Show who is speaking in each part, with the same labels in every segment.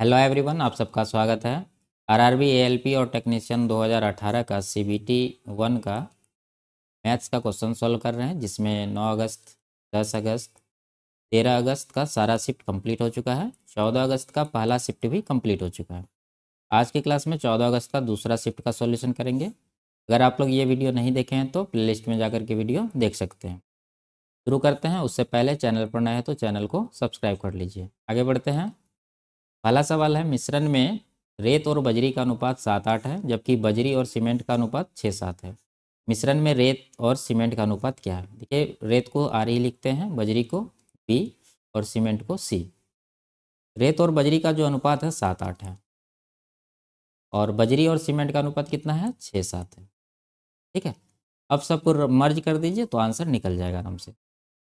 Speaker 1: Hello everyone आप सबका स्वागत है आरआरबी एएलपी और टेक्नीशियन 2018 का सीबीटी वन का मैथ्स का क्वेश्चन सॉल्व कर रहे हैं जिसमें 9 अगस्त 10 अगस्त 13 अगस्त का सारा शिफ्ट कंप्लीट हो चुका है 14 अगस्त का पहला शिफ्ट भी कंप्लीट हो चुका है आज की क्लास में 14 अगस्त का दूसरा शिफ्ट का सॉल्यूशन करेंगे अगर आप लोग ये वीडियो नहीं देखे हैं तो प्ले में जाकर के वीडियो देख सकते हैं शुरू करते हैं उससे पहले चैनल पर नए हैं तो चैनल को सब्सक्राइब कर लीजिए आगे बढ़ते हैं पहला सवाल है मिश्रण में रेत और बजरी का अनुपात सात आठ है जबकि बजरी और सीमेंट का अनुपात छः सात है मिश्रण में रेत और सीमेंट का अनुपात क्या है देखिए रेत को आर ही लिखते हैं बजरी को बी और सीमेंट को सी रेत और बजरी का जो अनुपात है सात आठ है और बजरी और सीमेंट का अनुपात कितना है छः सात है ठीक है अब सबको मर्ज कर दीजिए तो आंसर निकल जाएगा आराम से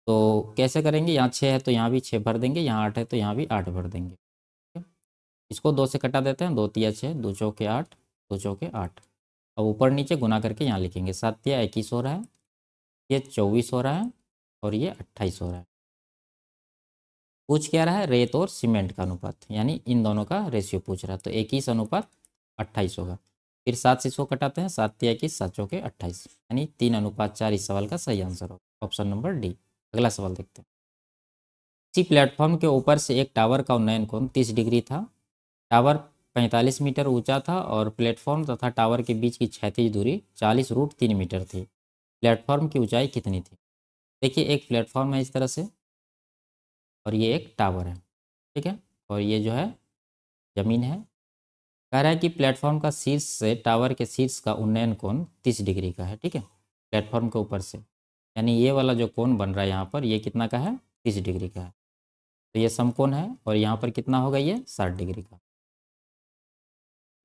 Speaker 1: तो कैसे करेंगे यहाँ छः है तो यहाँ भी छः भर देंगे यहाँ आठ है तो यहाँ भी आठ भर देंगे इसको दो से कटा देते हैं दो तिया छः दो चौके आठ दो चौके आठ अब ऊपर नीचे गुना करके यहाँ लिखेंगे सात तिया इक्कीस हो रहा है ये चौबीस हो रहा है और ये अट्ठाईस हो रहा है पूछ क्या रहा है रेत और सीमेंट का अनुपात यानी इन दोनों का रेशियो पूछ रहा है तो इक्कीस अनुपात अट्ठाईस होगा फिर सात से इसको कटाते हैं सात तिया इक्कीस सात चौके अट्ठाईस यानी तीन अनुपात चार इस सवाल का सही आंसर होगा ऑप्शन नंबर डी अगला सवाल देखते हैं इसी प्लेटफॉर्म के ऊपर से एक टावर का उन्नयन कोण तीस डिग्री था टावर 45 मीटर ऊंचा था और प्लेटफॉर्म तथा टावर के बीच की क्षैतिज दूरी चालीस रूट तीन मीटर थी प्लेटफॉर्म की ऊंचाई कितनी थी देखिए एक प्लेटफॉर्म है इस तरह से और ये एक टावर है ठीक है और ये जो है ज़मीन है कह रहा है कि प्लेटफॉर्म का शीर्ष से टावर के शीर्ष का उन्नयन कोण तीस डिग्री का है ठीक है प्लेटफॉर्म के ऊपर से यानी ये वाला जो कोण बन रहा है यहाँ पर ये कितना का है तीस डिग्री का है तो ये समकोण है और यहाँ पर कितना होगा ये साठ डिग्री का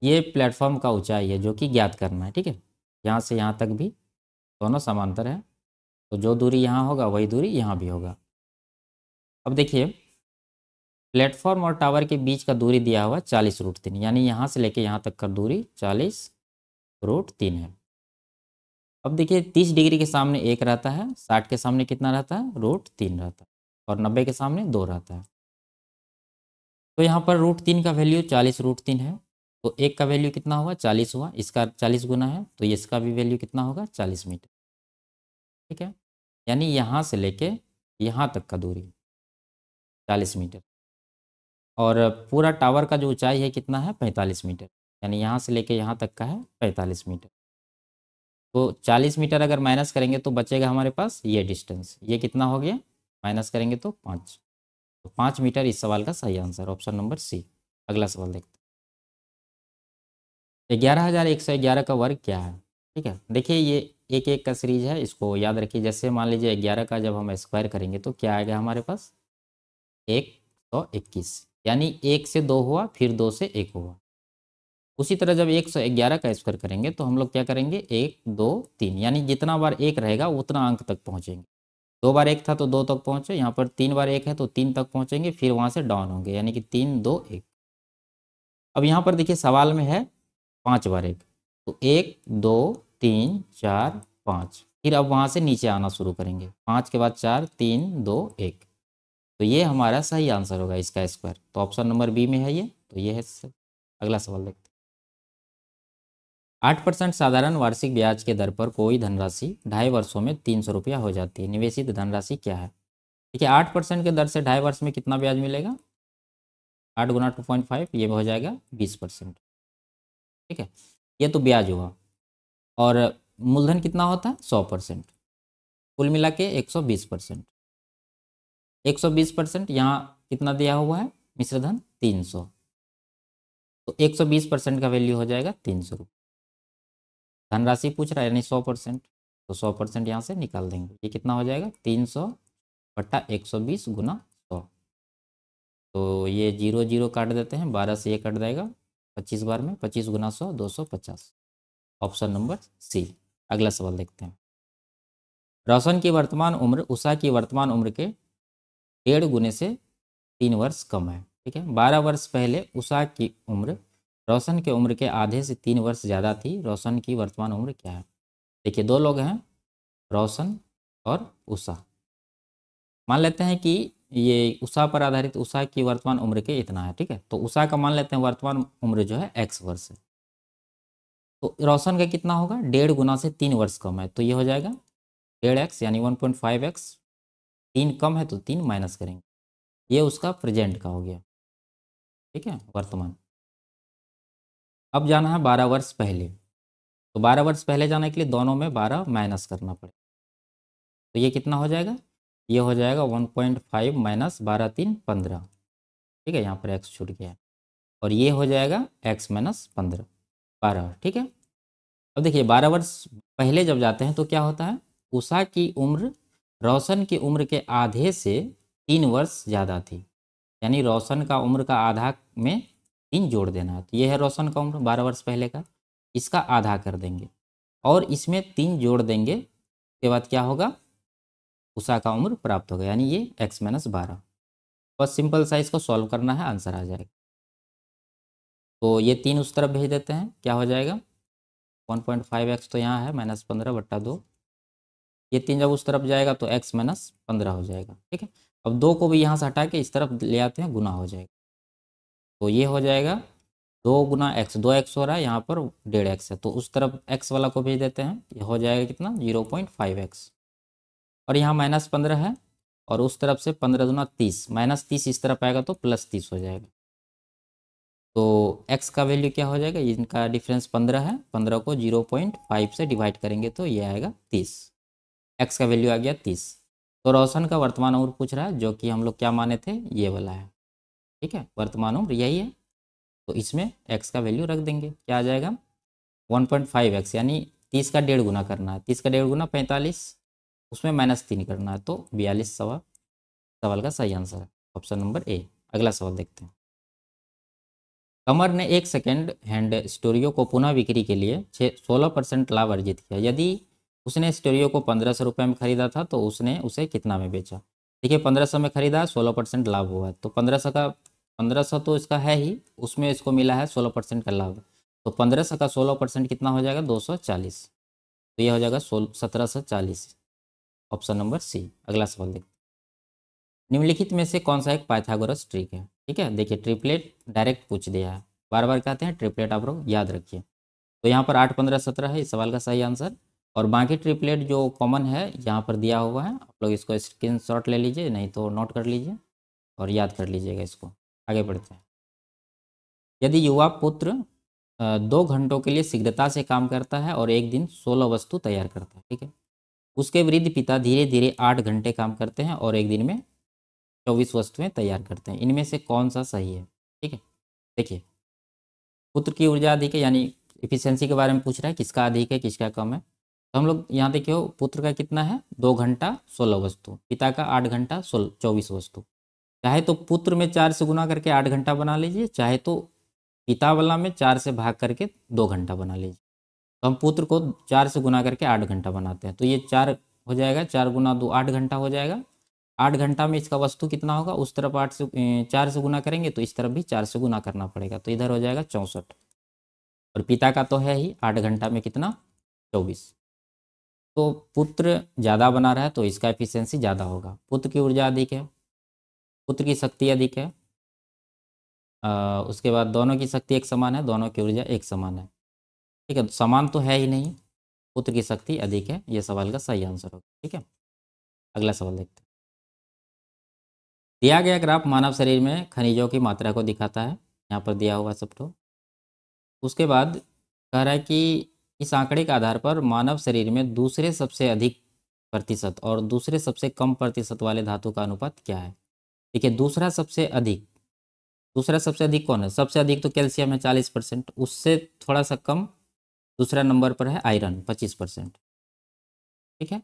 Speaker 1: ये प्लेटफॉर्म का ऊंचाई है जो कि ज्ञात करना है ठीक है यहाँ से यहाँ तक भी दोनों समांतर है तो जो दूरी यहाँ होगा वही दूरी यहाँ भी होगा अब देखिए प्लेटफॉर्म और टावर के बीच का दूरी दिया हुआ चालीस रूट तीन यानी यहाँ से लेके यहाँ तक का दूरी चालीस रूट तीन है अब देखिए तीस डिग्री के सामने एक रहता है साठ के सामने कितना रहता है रूट तीन रहता है और नब्बे के सामने दो रहता है तो यहाँ पर रूट तीन का वैल्यू चालीस रूट तीन है तो एक का वैल्यू कितना हुआ चालीस हुआ इसका चालीस गुना है तो इसका भी वैल्यू कितना होगा चालीस मीटर ठीक है यानी यहाँ से लेके यहाँ तक का दूरी चालीस मीटर और पूरा टावर का जो ऊंचाई है कितना है पैंतालीस मीटर यानी यहाँ से लेके यहाँ तक का है पैंतालीस मीटर तो चालीस मीटर अगर माइनस करेंगे तो बचेगा हमारे पास ये डिस्टेंस ये कितना हो गया माइनस करेंगे तो पाँच तो पाँच मीटर इस सवाल का सही आंसर ऑप्शन नंबर सी अगला सवाल देखते हैं ग्यारह हज़ार एक सौ ग्यारह का वर्ग क्या है ठीक है देखिए ये एक एक का सीरीज है इसको याद रखिए जैसे मान लीजिए ग्यारह का जब हम स्क्वायर करेंगे तो क्या आएगा हमारे पास एक सौ इक्कीस यानी एक से दो हुआ फिर दो से एक हुआ उसी तरह जब एक सौ ग्यारह का स्क्वायर करेंगे तो हम लोग क्या करेंगे एक दो तीन यानी जितना बार एक रहेगा उतना अंक तक पहुँचेंगे दो बार एक था तो दो तक पहुँचे यहाँ पर तीन बार एक है तो तीन तक पहुँचेंगे फिर वहाँ से डाउन होंगे यानी कि तीन दो एक अब यहाँ पर देखिए सवाल में है पाँच बार एक तो एक दो तीन चार पाँच फिर अब वहाँ से नीचे आना शुरू करेंगे पाँच के बाद चार तीन दो एक तो ये हमारा सही आंसर होगा इसका स्क्वायर तो ऑप्शन नंबर बी में है ये तो ये है अगला सवाल देखते आठ परसेंट साधारण वार्षिक ब्याज के दर पर कोई धनराशि ढाई वर्षों में तीन सौ रुपया हो जाती है निवेशित धनराशि क्या है ठीक है आठ परसेंट के दर से ढाई वर्ष में कितना ब्याज मिलेगा आठ गुना टू पॉइंट फाइव ये हो जाएगा बीस परसेंट ठीक है ये तो ब्याज हुआ और मूलधन कितना होता है सौ परसेंट कुल मिला के एक सौ बीस परसेंट एक सौ बीस परसेंट यहाँ कितना दिया हुआ है मिश्रधन तीन सौ तो एक सौ बीस परसेंट का वैल्यू हो जाएगा तीन सौ रुपये धनराशि पूछ रहा है यानी सौ परसेंट तो सौ परसेंट यहाँ से निकाल देंगे ये कितना हो जाएगा तीन सौ बट्टा एक सौ बीस गुना सौ तो ये जीरो जीरो काट देते हैं बारह से ये कट जाएगा पच्चीस बार में पच्चीस गुना सौ दो सौ पचास ऑप्शन नंबर सी अगला सवाल देखते हैं रोशन की वर्तमान उम्र उषा की वर्तमान उम्र के डेढ़ गुने से तीन वर्ष कम है ठीक है बारह वर्ष पहले उषा की उम्र रोशन के उम्र के आधे से तीन वर्ष ज़्यादा थी रोशन की वर्तमान उम्र क्या है देखिए दो लोग हैं रोशन और उषा मान लेते हैं कि ये उषा पर आधारित उषा की वर्तमान उम्र के इतना है ठीक है तो उषा का मान लेते हैं वर्तमान उम्र जो है एक्स वर्ष है तो रोशन का कितना होगा डेढ़ गुना से तीन वर्ष कम है तो ये हो जाएगा डेढ़ एक्स यानी वन पॉइंट फाइव एक्स तीन कम है तो तीन माइनस करेंगे ये उसका प्रेजेंट का हो गया ठीक है वर्तमान अब जाना है बारह वर्ष पहले तो बारह वर्ष पहले जाने के लिए दोनों में बारह माइनस करना पड़ेगा तो ये कितना हो जाएगा ये हो जाएगा वन पॉइंट फाइव माइनस बारह तीन पंद्रह ठीक है यहाँ पर एक्स छूट गया और ये हो जाएगा एक्स माइनस पंद्रह बारह ठीक है अब देखिए बारह वर्ष पहले जब जाते हैं तो क्या होता है उषा की उम्र रोशन की उम्र के आधे से तीन वर्ष ज़्यादा थी यानी रोशन का उम्र का आधा में तीन जोड़ देना है तो ये है रोशन का उम्र बारह वर्ष पहले का इसका आधा कर देंगे और इसमें तीन जोड़ देंगे उसके बाद क्या होगा उषा का उम्र प्राप्त हो गया यानी ये एक्स माइनस बारह बस सिंपल साइज को सॉल्व करना है आंसर आ जाएगा तो ये तीन उस तरफ भेज देते हैं क्या हो जाएगा वन पॉइंट फाइव एक्स तो यहाँ है माइनस पंद्रह बट्टा दो ये तीन जब उस तरफ जाएगा तो एक्स माइनस पंद्रह हो जाएगा ठीक है अब दो को भी यहाँ से हटा के इस तरफ ले आते हैं गुना हो जाएगा तो ये हो जाएगा दो गुना एक्स दो एक्स हो रहा है यहाँ पर डेढ़ एक्स है तो उस तरफ एक्स वाला को भेज देते हैं ये हो जाएगा कितना जीरो पॉइंट फाइव एक्स और यहाँ माइनस पंद्रह है और उस तरफ से पंद्रह दुना तीस माइनस तीस इस तरफ आएगा तो प्लस तीस हो जाएगा तो एक्स का वैल्यू क्या हो जाएगा इनका डिफरेंस पंद्रह है पंद्रह को जीरो पॉइंट फाइव से डिवाइड करेंगे तो ये आएगा तीस एक्स का वैल्यू आ गया तीस तो रोशन का वर्तमान उम्र पूछ रहा है जो कि हम लोग क्या माने थे ये वाला है ठीक है वर्तमान उम्र यही है तो इसमें एक्स का वैल्यू रख देंगे क्या आ जाएगा वन पॉइंट फाइव एक्स यानी तीस का डेढ़ गुना करना है तीस का डेढ़ गुना पैंतालीस उसमें माइनस तीन करना है तो बयालीस सवा सवाल का सही आंसर है ऑप्शन नंबर ए अगला सवाल देखते हैं कमर ने एक सेकेंड हैंड स्टोरियो को पुनः बिक्री के लिए छः सोलह परसेंट लाभ अर्जित किया यदि उसने स्टोरियो को पंद्रह सौ रुपये में खरीदा था तो उसने उसे कितना में बेचा देखिए पंद्रह सौ में खरीदा सोलह परसेंट लाभ हुआ तो पंद्रह सौ का पंद्रह सौ तो इसका है ही उसमें इसको मिला है सोलह परसेंट का लाभ तो पंद्रह सौ का सोलह परसेंट कितना हो जाएगा दो सौ चालीस तो यह हो जाएगा सोलह सत्रह सौ चालीस ऑप्शन नंबर सी अगला सवाल देखते निम्नलिखित में से कौन सा एक पाइथागोरस ट्रिक है ठीक है देखिए ट्रिपलेट डायरेक्ट पूछ दिया है बार बार कहते हैं ट्रिपलेट आप लोग याद रखिए तो यहाँ पर आठ पंद्रह सत्रह है इस सवाल का सही आंसर और बाकी ट्रिपलेट जो कॉमन है यहाँ पर दिया हुआ है आप लोग इसको स्क्रीन शॉट ले लीजिए नहीं तो नोट कर लीजिए और याद कर लीजिएगा इसको आगे बढ़ते हैं यदि युवा पुत्र दो घंटों के लिए शीघ्रता से काम करता है और एक दिन सोलह वस्तु तैयार करता है ठीक है उसके वृद्ध पिता धीरे धीरे आठ घंटे काम करते हैं और एक दिन में चौबीस वस्तुएं तैयार करते हैं इनमें से कौन सा सही है ठीक है देखिए पुत्र की ऊर्जा अधिक है यानी इफिशियंसी के बारे में पूछ रहा है किसका अधिक है किसका कम है तो हम लोग यहाँ देखियो पुत्र का कितना है दो घंटा सोलह वस्तु पिता का आठ घंटा सोलह चौबीस वस्तु चाहे तो पुत्र में चार से गुना करके आठ घंटा बना लीजिए चाहे तो पिता वाला में चार से भाग करके दो घंटा बना लीजिए तो हम पुत्र को चार से गुना करके आठ घंटा बनाते हैं तो ये चार हो जाएगा चार गुना दो आठ घंटा हो जाएगा आठ घंटा में इसका वस्तु कितना होगा उस तरफ आठ से चार से गुना करेंगे तो इस तरफ भी चार से गुना करना पड़ेगा तो इधर हो जाएगा चौंसठ और पिता का तो है ही आठ घंटा में कितना चौबीस तो पुत्र ज़्यादा बना रहा है तो इसका एफिशिएंसी ज़्यादा होगा पुत्र की ऊर्जा अधिक है पुत्र की शक्ति अधिक है आ, उसके बाद दोनों की शक्ति एक समान है दोनों की ऊर्जा एक समान है ठीक है तो समान तो है ही नहीं पुत्र की शक्ति अधिक है यह सवाल का सही आंसर होगा ठीक है अगला सवाल देखते हैं दिया गया ग्राफ मानव शरीर में खनिजों की मात्रा को दिखाता है यहाँ पर दिया हुआ सबको तो। उसके बाद कह रहा है कि इस आंकड़े के आधार पर मानव शरीर में दूसरे सबसे अधिक प्रतिशत और दूसरे सबसे कम प्रतिशत वाले धातु का अनुपात क्या है देखिए दूसरा सबसे अधिक दूसरा सबसे अधिक कौन है सबसे अधिक तो कैल्शियम है चालीस परसेंट उससे थोड़ा सा कम दूसरा नंबर पर है आयरन पच्चीस परसेंट ठीक है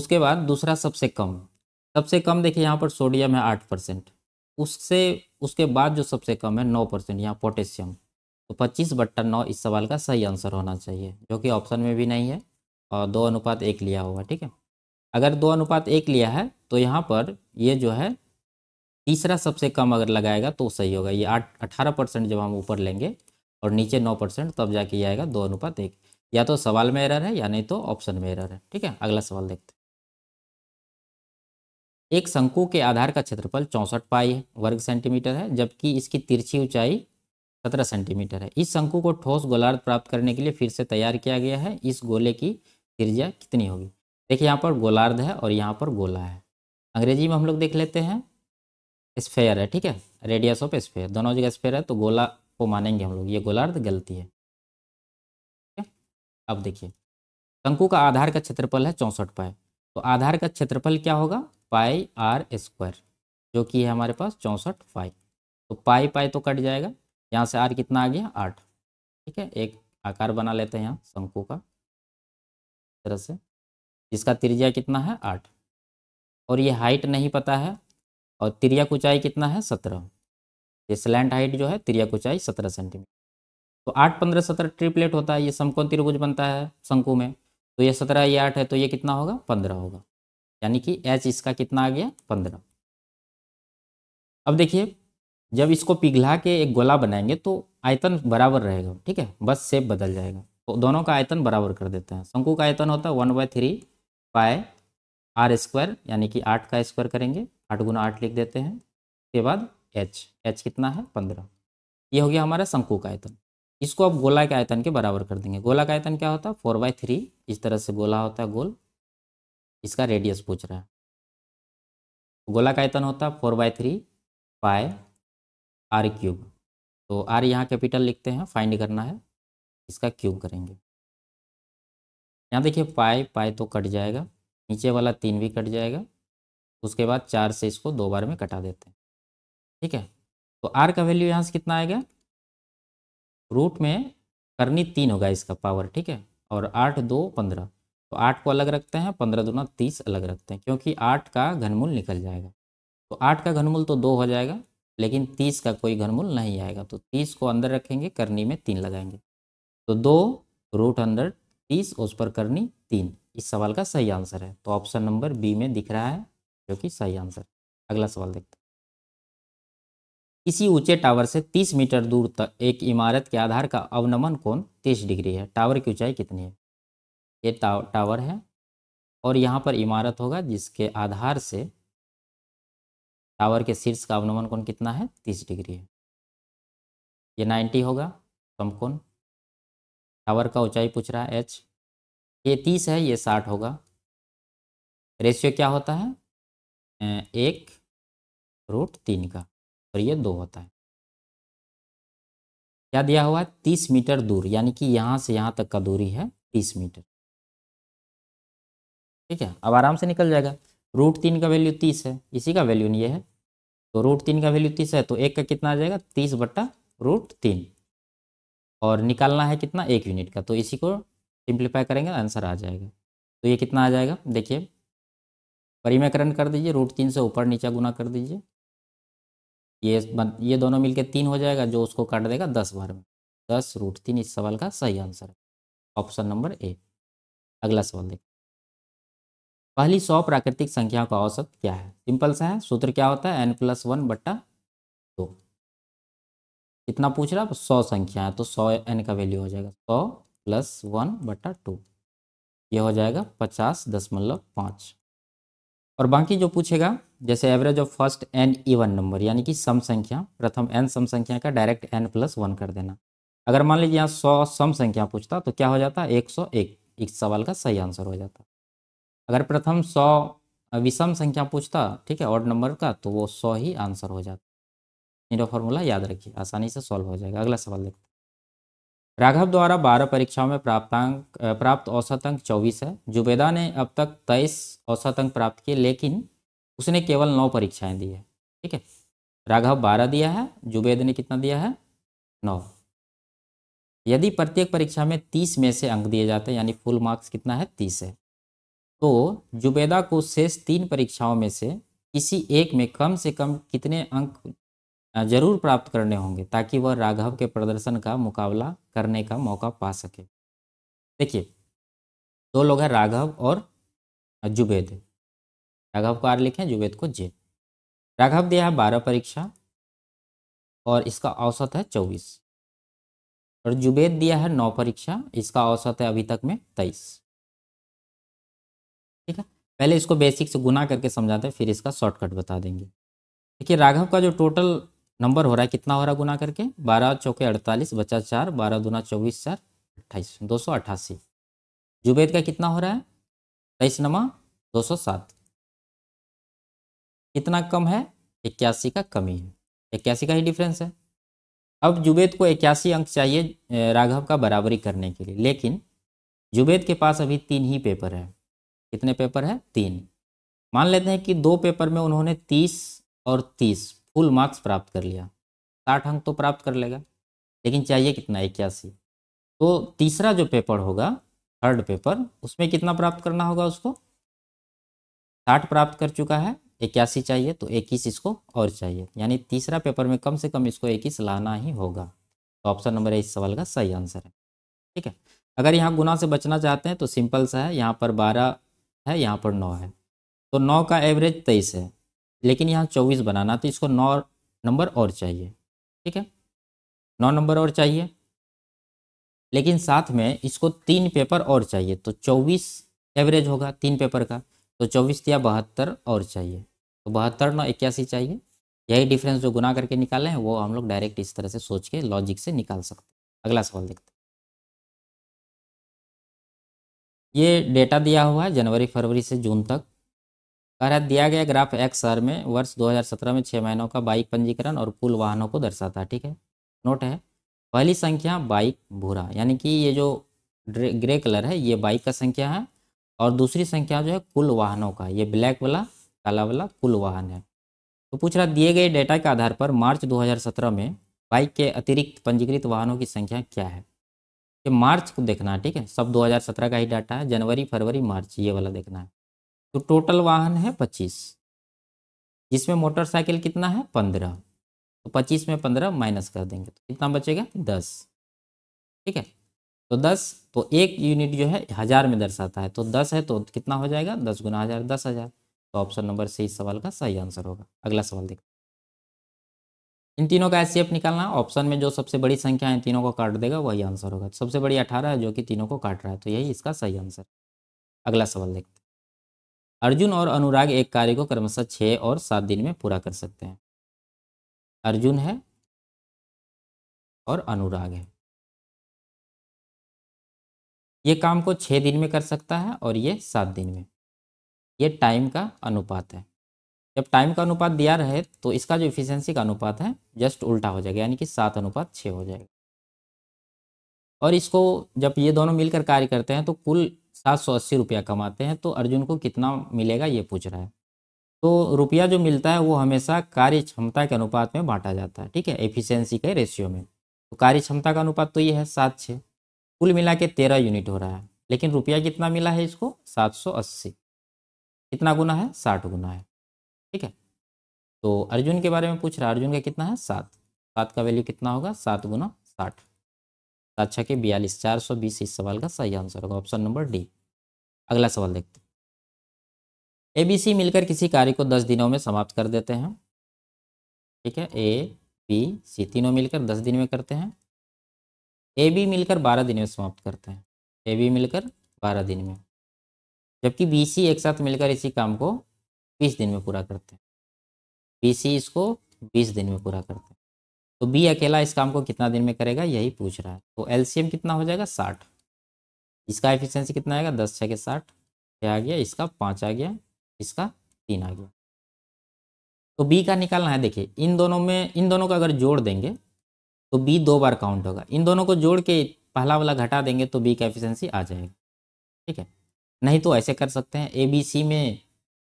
Speaker 1: उसके बाद दूसरा सबसे कम सबसे कम देखिए यहाँ पर सोडियम है आठ परसेंट उससे उसके बाद जो सबसे कम है नौ परसेंट यहाँ पोटेशियम तो पच्चीस बट्टा नौ इस सवाल का सही आंसर होना चाहिए जो कि ऑप्शन में भी नहीं है और दो अनुपात एक लिया होगा ठीक है अगर दो अनुपात एक लिया है तो यहाँ पर ये जो है तीसरा सबसे कम अगर लगाएगा तो सही होगा ये आठ अठारह परसेंट जब हम ऊपर लेंगे और नीचे नौ परसेंट तब जाके ये आएगा दो अनुपात एक या तो सवाल में एरर है या नहीं तो ऑप्शन में एरर है ठीक है अगला सवाल देखते हैं एक शंकु के आधार का क्षेत्रफल चौंसठ पाई वर्ग सेंटीमीटर है जबकि इसकी तिरछी ऊंचाई सत्रह सेंटीमीटर है इस शंकु को ठोस गोलार्ध प्राप्त करने के लिए फिर से तैयार किया गया है इस गोले की त्रिज्या कितनी होगी देखिए यहाँ पर गोलार्ध है और यहाँ पर गोला है अंग्रेजी में हम लोग देख लेते हैं स्फेयर है ठीक है रेडियस ऑफ स्फेयर दोनों जगह स्फेयर है तो गोला को मानेंगे हम लोग ये गोलार्ध गलती है अब देखिए शंकु का आधार का क्षेत्रफल है चौंसठ पाए तो आधार का क्षेत्रफल क्या होगा पाई आर स्क्वायर जो कि है हमारे पास चौंसठ पाई तो पाई पाई तो कट जाएगा यहाँ से आर कितना आ गया आठ ठीक है एक आकार बना लेते हैं यहाँ शंकु का तरह से जिसका त्रिज्या कितना है आठ और ये हाइट नहीं पता है और त्रिया ऊंचाई कितना है सत्रह ये स्लैंड हाइट जो है त्रिया ऊंचाई सत्रह सेंटीमीटर तो आठ पंद्रह सत्रह ट्रिपलेट होता है ये समकोण त्रिभुज बनता है शंकु में तो ये सत्रह ये आठ है तो ये कितना होगा पंद्रह होगा यानी कि एच इसका कितना आ गया पंद्रह अब देखिए जब इसको पिघला के एक गोला बनाएंगे तो आयतन बराबर रहेगा ठीक है बस सेप बदल जाएगा तो दोनों का आयतन बराबर कर देते हैं शंकु का आयतन होता है one by three pi R square यानी कि आठ का स्क्वायर करेंगे आठ गुना आठ लिख देते हैं उसके बाद एच एच कितना है पंद्रह ये हो गया हमारा शंकु का आयतन इसको आप गोला के आयतन के बराबर कर देंगे गोला का आयतन क्या होता है फोर बाई थ्री इस तरह से गोला होता है गोल इसका रेडियस पूछ रहा है गोला का आयतन होता है four by three pi R cube तो आर यहाँ कैपिटल लिखते हैं फाइंड करना है इसका क्यूब करेंगे यहाँ देखिए पाए पाए तो कट जाएगा नीचे वाला तीन भी कट जाएगा उसके बाद चार से इसको दो बार में कटा देते हैं ठीक है तो आर का वैल्यू यहाँ से कितना आएगा रूट में करनी तीन होगा इसका पावर ठीक है और आठ दो पंद्रह तो आठ को अलग रखते हैं पंद्रह दोनों तीस अलग रखते हैं क्योंकि आठ का घनमूल निकल जाएगा तो आठ का घनमूल तो दो हो जाएगा लेकिन तीस का कोई घनमूल नहीं आएगा तो तीस को अंदर रखेंगे करनी में तीन लगाएंगे तो दो रूट अंदर तीस उस पर करनी तीन इस सवाल का सही आंसर है तो ऑप्शन नंबर बी में दिख रहा है जो कि सही आंसर अगला सवाल देखते हैं इसी ऊंचे टावर से 30 मीटर दूर तक एक इमारत के आधार का अवनमन कोण 30 डिग्री है टावर की ऊंचाई कितनी है ये टावर है और यहाँ पर इमारत होगा जिसके आधार से टावर के शीर्ष का अवनमन कोण कितना है 30 डिग्री है ये 90 होगा कम कौन टावर का ऊंचाई पूछ रहा है एच ये 30 है ये 60 होगा रेशियो क्या होता है एक रूट तीन का और ये दो होता है क्या दिया हुआ है तीस मीटर दूर यानी कि यहाँ से यहाँ तक का दूरी है तीस मीटर ठीक है अब आराम से निकल जाएगा रूट तीन का वैल्यू तीस है इसी का वैल्यू ये है तो रूट तीन का वैल्यू तीस है तो एक का कितना आ जाएगा तीस बट्टा रूट तीन और निकालना है कितना एक यूनिट का तो इसी को सिंप्लीफाई करेंगे आंसर आ जाएगा तो ये कितना आ जाएगा देखिए परिमयकरण कर दीजिए रूट तीन से ऊपर नीचा गुना कर दीजिए ये बन ये दोनों मिलके तीन हो जाएगा जो उसको काट देगा दस बार में दस रूट तीन इस सवाल का सही आंसर है ऑप्शन नंबर ए अगला सवाल देखिए पहली सौ प्राकृतिक संख्याओं का औसत क्या है सिंपल सा है सूत्र क्या होता है एन प्लस वन बट्टा दो कितना पूछ रहा है सौ संख्या है तो सौ एन का वैल्यू हो जाएगा सौ प्लस वन बट्टा टू ये हो जाएगा पचास दशमलव पाँच और बाकी जो पूछेगा जैसे average of first N even number यानी कि सम संख्या प्रथम एन सम संख्या का डायरेक्ट एन प्लस वन कर देना अगर मान लीजिए यहाँ सौ सम संख्या पूछता तो क्या हो जाता एक सौ एक इस सवाल का सही आंसर हो जाता अगर प्रथम सौ विषम संख्या पूछता ठीक है ऑर्ड नंबर का तो वो सौ ही आंसर हो जाता इनका फॉर्मूला याद रखिए आसानी से सॉल्व हो जाएगा अगला सवाल देखते राघव द्वारा बारह परीक्षाओं में प्राप्तांक प्राप्त औसत अंक चौबीस है जुबेदा ने अब तक तेईस औसत अंक प्राप्त किए लेकिन उसने केवल नौ परीक्षाएं दी है ठीक है राघव बारह दिया है जुबेद ने कितना दिया है नौ यदि प्रत्येक परीक्षा में तीस में से अंक दिए जाते हैं यानी फुल मार्क्स कितना है तीस है तो जुबेदा को शेष तीन परीक्षाओं में से किसी एक में कम से कम कितने अंक जरूर प्राप्त करने होंगे ताकि वह राघव के प्रदर्शन का मुकाबला करने का मौका पा सके देखिए दो लोग हैं राघव और जुबेद राघव को आर लिखें जुवेद को जे राघव दिया है बारह परीक्षा और इसका औसत है चौबीस और जुबेद दिया है नौ परीक्षा इसका औसत है अभी तक में तेईस ठीक है पहले इसको बेसिक से गुना करके समझाते हैं फिर इसका शॉर्टकट बता देंगे देखिए राघव का जो टोटल नंबर हो रहा है कितना हो रहा है गुना करके बारह चौके अड़तालीस बचा चार बारह दुना चौबीस चार अट्ठाईस दो सौ अट्ठासी जुबेद का कितना हो रहा है तेईस नमा दो सौ सात कितना कम है इक्यासी का कमी है इक्यासी का ही डिफरेंस है अब जुबेद को इक्यासी अंक चाहिए राघव का बराबरी करने के लिए लेकिन जुबेद के पास अभी तीन ही पेपर है कितने पेपर है तीन मान लेते हैं कि दो पेपर में उन्होंने तीस और तीस फुल मार्क्स प्राप्त कर लिया साठ अंक तो प्राप्त कर लेगा लेकिन चाहिए कितना इक्यासी तो तीसरा जो पेपर होगा थर्ड पेपर उसमें कितना प्राप्त करना होगा उसको साठ प्राप्त कर चुका है इक्यासी चाहिए तो इक्कीस इसको और चाहिए यानी तीसरा पेपर में कम से कम इसको इक्कीस लाना ही होगा तो ऑप्शन नंबर ए इस सवाल का सही आंसर है ठीक है अगर यहाँ गुना से बचना चाहते हैं तो सिंपल सा है यहाँ पर बारह है यहाँ पर नौ है तो नौ का एवरेज तेईस है लेकिन यहाँ चौबीस बनाना तो इसको नौ नंबर और चाहिए ठीक है नौ नंबर और चाहिए लेकिन साथ में इसको तीन पेपर और चाहिए तो चौबीस एवरेज होगा तीन पेपर का तो चौबीस या बहत्तर और चाहिए तो बहत्तर नौ इक्यासी चाहिए यही डिफरेंस जो गुना करके निकाले हैं वो हम लोग डायरेक्ट इस तरह से सोच के लॉजिक से निकाल सकते हैं अगला सवाल देखते हैं ये डेटा दिया हुआ है जनवरी फरवरी से जून तक कह रहा दिया गया ग्राफ एक्स आर में वर्ष 2017 में छः महीनों का बाइक पंजीकरण और कुल वाहनों को दर्शाता है ठीक है नोट है पहली संख्या बाइक भूरा यानी कि ये जो ग्रे कलर है ये बाइक का संख्या है और दूसरी संख्या जो है कुल वाहनों का ये ब्लैक वाला काला वाला कुल वाहन है तो पूछ रहा दिए गए डेटा के आधार पर मार्च 2017 में बाइक के अतिरिक्त पंजीकृत वाहनों की संख्या क्या है ये मार्च को देखना है ठीक है सब 2017 का ही डाटा है जनवरी फरवरी मार्च ये वाला देखना है तो टोटल वाहन है पच्चीस जिसमें मोटरसाइकिल कितना है पंद्रह तो पच्चीस में पंद्रह माइनस कर देंगे तो कितना बचेगा दस ठीक है तो दस तो एक यूनिट जो है हज़ार में दर्शाता है तो दस है तो कितना हो जाएगा दस गुना हज़ार दस हज़ार तो ऑप्शन नंबर सी इस सवाल का सही आंसर होगा अगला सवाल देखो इन तीनों का एच निकालना ऑप्शन में जो सबसे बड़ी संख्या है तीनों को काट देगा वही आंसर होगा तो सबसे बड़ी अठारह है जो कि तीनों को काट रहा है तो यही इसका सही आंसर अगला सवाल देखते हैं अर्जुन और अनुराग एक कार्य को क्रमशः छः और सात दिन में पूरा कर सकते हैं अर्जुन है और अनुराग है ये काम को छः दिन में कर सकता है और ये सात दिन में ये टाइम का अनुपात है जब टाइम का अनुपात दिया रहे तो इसका जो इफिशेंसी का अनुपात है जस्ट उल्टा हो जाएगा यानी कि सात अनुपात छः हो जाएगा और इसको जब ये दोनों मिलकर कार्य करते हैं तो कुल सात सौ अस्सी रुपया कमाते हैं तो अर्जुन को कितना मिलेगा ये पूछ रहा है तो रुपया जो मिलता है वो हमेशा कार्य क्षमता के अनुपात में बांटा जाता है ठीक है एफिशियंसी के रेशियो में तो कार्य क्षमता का अनुपात तो ये है सात छः कुल मिला के तेरह यूनिट हो रहा है लेकिन रुपया कितना मिला है इसको सात सौ अस्सी कितना गुना है साठ गुना है ठीक है तो अर्जुन के बारे में पूछ रहा है अर्जुन का कितना है सात सात का वैल्यू कितना होगा सात गुना साठ सात छः के बयालीस चार सौ बीस इस सवाल का सही आंसर होगा ऑप्शन नंबर डी अगला सवाल देखते हैं ए बी सी मिलकर किसी कार्य को दस दिनों में समाप्त कर देते हैं ठीक है ए बी सी तीनों मिलकर दस दिन में करते हैं ए बी मिलकर बारह दिन में समाप्त करता है ए बी मिलकर बारह दिन में जबकि बी सी एक साथ मिलकर इसी काम को बीस दिन में पूरा करते हैं बी सी इसको बीस दिन में पूरा करते हैं तो बी अकेला इस काम को कितना दिन में करेगा यही पूछ रहा है तो एलसीएम कितना हो जाएगा साठ इसका एफिशिएंसी कितना आएगा दस छः के साठ छः आ गया इसका पाँच आ गया इसका तीन आ गया तो बी का निकालना है देखिए इन दोनों में इन दोनों का अगर जोड़ देंगे तो बी दो बार काउंट होगा इन दोनों को जोड़ के पहला वाला घटा देंगे तो बी का एफिशिएंसी आ जाएगा ठीक है नहीं तो ऐसे कर सकते हैं ए बी सी में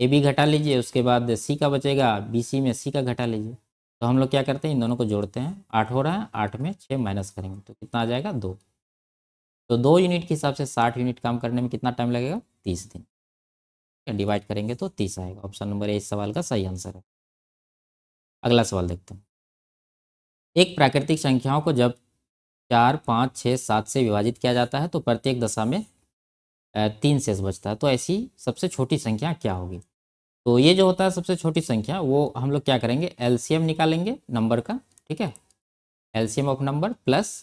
Speaker 1: ए बी घटा लीजिए उसके बाद सी का बचेगा बी सी में सी का घटा लीजिए तो हम लोग क्या करते हैं इन दोनों को जोड़ते हैं आठ हो रहा है आठ में छः माइनस करेंगे तो कितना आ जाएगा दो तो दो यूनिट के हिसाब से साठ यूनिट काम करने में कितना टाइम लगेगा तीस दिन डिवाइड करेंगे तो तीस आएगा ऑप्शन नंबर ए इस सवाल का सही आंसर है अगला सवाल देखते हैं एक प्राकृतिक संख्याओं को जब चार पाँच छः सात से विभाजित किया जाता है तो प्रत्येक दशा में तीन शेष बचता है तो ऐसी सबसे छोटी संख्या क्या होगी तो ये जो होता है सबसे छोटी संख्या वो हम लोग क्या करेंगे एलसीएम निकालेंगे नंबर का ठीक है एलसीएम ऑफ नंबर प्लस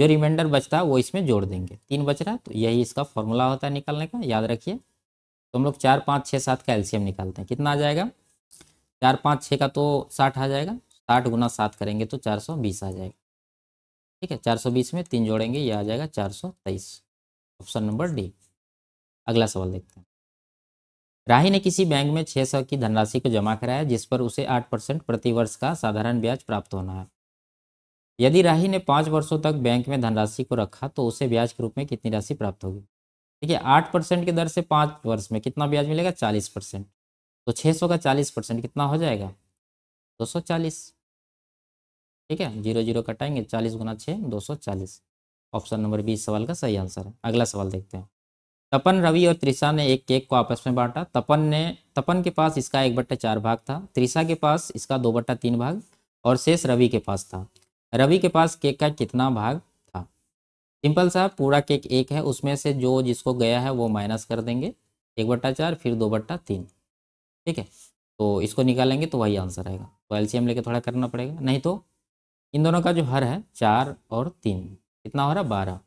Speaker 1: जो रिमाइंडर बचता है वो इसमें जोड़ देंगे तीन बच रहा है तो यही इसका फॉर्मूला होता है निकालने का याद रखिए तो हम लोग चार पाँच छः सात का एल्शियम निकालते हैं कितना आ जाएगा चार पाँच छः का तो साठ आ जाएगा साठ गुना सात करेंगे तो चार सौ बीस आ जाएगा ठीक है चार सौ बीस में तीन जोड़ेंगे ये आ जाएगा चार सौ तेईस ऑप्शन नंबर डी अगला सवाल देखते हैं राही ने किसी बैंक में छः सौ की धनराशि को जमा कराया जिस पर उसे आठ परसेंट प्रतिवर्ष का साधारण ब्याज प्राप्त होना है यदि राही ने पाँच वर्षों तक बैंक में धनराशि को रखा तो उसे ब्याज के रूप में कितनी राशि प्राप्त होगी ठीक है आठ परसेंट की दर से पाँच वर्ष में कितना ब्याज मिलेगा चालीस परसेंट तो छः सौ का चालीस परसेंट कितना हो जाएगा दो सौ चालीस ठीक है जीरो जीरो कटाएंगे चालीस गुना छः दो सौ चालीस ऑप्शन नंबर बी सवाल का सही आंसर है अगला सवाल देखते हैं तपन रवि और त्रिषा ने एक केक को आपस में बांटा तपन ने तपन के पास इसका एक बट्टा चार भाग था त्रिषा के पास इसका दो बट्टा तीन भाग और शेष रवि के पास था रवि के पास केक का कितना भाग था सिंपल सा पूरा केक एक है उसमें से जो जिसको गया है वो माइनस कर देंगे एक बट्टा चार फिर दो बट्टा तीन ठीक है तो इसको निकालेंगे तो वही आंसर आएगा तो एल लेके थोड़ा करना पड़ेगा नहीं तो इन दोनों का जो हर है चार और तीन कितना हो रहा है बारह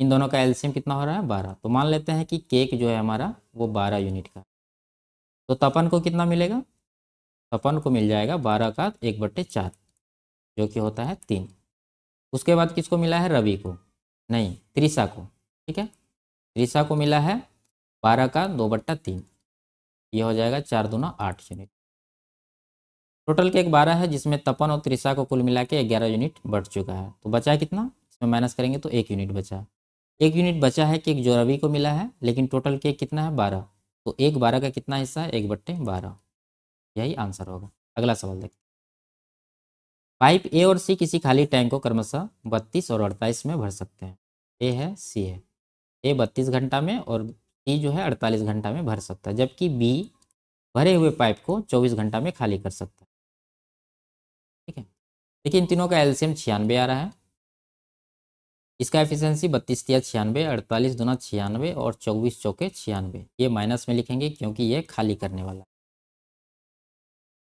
Speaker 1: इन दोनों का एल कितना हो रहा है बारह तो मान लेते हैं कि केक जो है हमारा वो बारह यूनिट का तो तपन को कितना मिलेगा तपन को मिल जाएगा बारह का एक बट्टे चार जो कि होता है तीन उसके बाद किसको मिला है रवि को नहीं त्रिशा को ठीक है त्रिशा को मिला है बारह का दो बट्टा तीन ये हो जाएगा चार दूना आठ यूनिट टोटल के एक बारह है जिसमें तपन और त्रिशा को कुल मिला के ग्यारह यूनिट बढ़ चुका है तो बचा कितना इसमें माइनस करेंगे तो एक यूनिट बचा एक यूनिट बचा है एक जो रवि को मिला है लेकिन टोटल केक कितना है बारह तो एक बारह का कितना हिस्सा है एक बट्टे बारह यही आंसर होगा अगला सवाल देखते पाइप ए और सी किसी खाली टैंक को क्रमशः बत्तीस और अड़तालीस में भर सकते हैं ए है सी है ए बत्तीस घंटा में और सी जो है अड़तालीस घंटा में भर सकता है जबकि बी भरे हुए पाइप को चौबीस घंटा में खाली कर सकता है ठीक है देखिए इन तीनों का एल्सियम छियानवे आ रहा है इसका एफिशिएंसी बत्तीस तिया छियानवे अड़तालीस दुना छियानवे और चौबीस चौके छियानवे ये माइनस में लिखेंगे क्योंकि ये खाली करने वाला है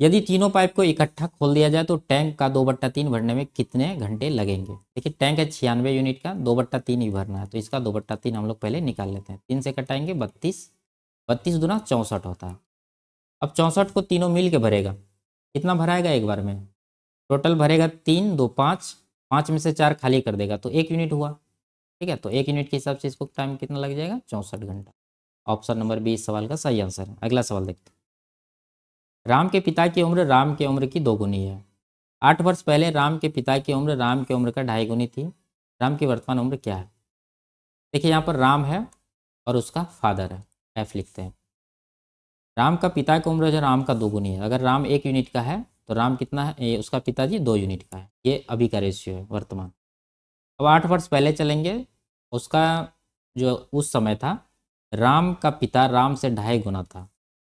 Speaker 1: यदि तीनों पाइप को इकट्ठा खोल दिया जाए तो टैंक का दो बट्टा तीन भरने में कितने घंटे लगेंगे देखिए टैंक है छियानवे यूनिट का दो बट्टा तीन ही भरना है तो इसका दो बट्टा तीन हम लोग पहले निकाल लेते हैं तीन से कटाएंगे बत्तीस बत्तीस दुना चौंसठ होता है अब चौंसठ को तीनों मिल के भरेगा कितना भराएगा एक बार में टोटल भरेगा तीन दो पाँच पाँच में से चार खाली कर देगा तो एक यूनिट हुआ ठीक है तो एक यूनिट के हिसाब से इसको टाइम कितना लग जाएगा चौंसठ घंटा ऑप्शन नंबर बी सवाल का सही आंसर है अगला सवाल देखते हैं राम के पिता की उम्र राम की उम्र की दोगुनी है आठ वर्ष पहले राम के पिता की उम्र राम की उम्र का ढाई गुनी थी राम की वर्तमान उम्र क्या है देखिए यहाँ पर राम है और उसका फादर है एफ लिखते हैं राम का पिता की उम्र जो राम का दोगुनी है अगर राम एक यूनिट का है तो राम कितना है उसका पिताजी दो यूनिट का है ये अभी का रेशियो है वर्तमान अब आठ वर्ष पहले चलेंगे उसका जो उस समय था राम का पिता राम से ढाई गुना था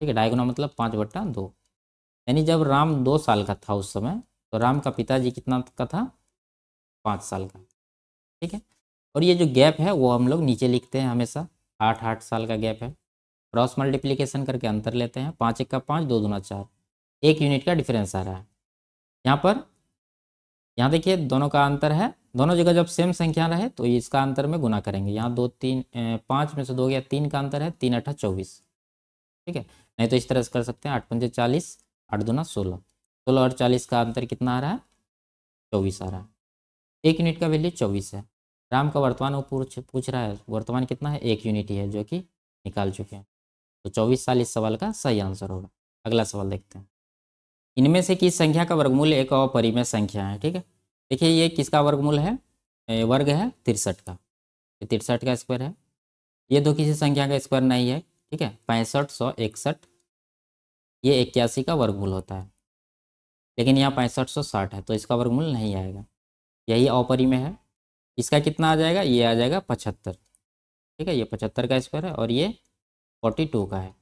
Speaker 1: ठीक है ढाई गुना मतलब पाँच बट्टा दो यानी जब राम दो साल का था उस समय तो राम का पिताजी कितना का था पाँच साल का ठीक है और ये जो गैप है वो हम लोग नीचे लिखते हैं हमेशा आठ आठ साल का गैप है क्रॉस मल्टीप्लीकेशन करके अंतर लेते हैं पाँच एक का पाँच दो दुना चार एक यूनिट का डिफरेंस आ रहा है यहाँ पर यहाँ देखिए दोनों का अंतर है दोनों जगह जब सेम संख्या रहे तो इसका अंतर में गुना करेंगे यहाँ दो तीन पाँच में से दो गया तीन का अंतर है तीन अठा चौबीस ठीक है नहीं तो इस तरह से कर सकते हैं आठ पंजे चालीस आठ दूना सोलह सोलह और चालीस का अंतर कितना आ रहा है चौबीस आ रहा है एक यूनिट का वैल्यू चौबीस है राम का वर्तमान वो पूछ पूछ रहा है वर्तमान कितना है एक यूनिट ही है जो कि निकाल चुके हैं तो चौबीस साल इस सवाल का सही आंसर होगा अगला सवाल देखते हैं इनमें से किस संख्या का वर्गमूल एक अपरिमेय संख्या है ठीक है देखिए ये किसका वर्गमूल है वर्ग है तिरसठ का तिरसठ का स्क्वायर है ये दो किसी संख्या का स्क्वायर नहीं है ठीक है पैंसठ सौ इकसठ ये इक्यासी का वर्गमूल होता है लेकिन यहाँ पैंसठ सौ साठ है तो इसका वर्गमूल नहीं आएगा यही अपरिमेय है इसका कितना आ जाएगा ये आ जाएगा पचहत्तर ठीक है ये पचहत्तर का स्क्वायर है और ये फोर्टी टू का है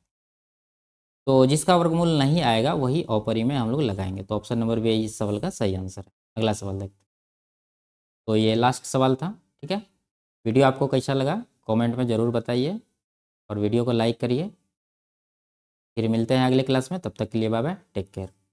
Speaker 1: तो जिसका वर्गमूल नहीं आएगा वही ऑपरी में हम लोग लगाएंगे तो ऑप्शन नंबर बी इस सवाल का सही आंसर है अगला सवाल देखते हैं तो ये लास्ट सवाल था ठीक है वीडियो आपको कैसा लगा कमेंट में ज़रूर बताइए और वीडियो को लाइक करिए फिर मिलते हैं अगले क्लास में तब तक के लिए बाय टेक केयर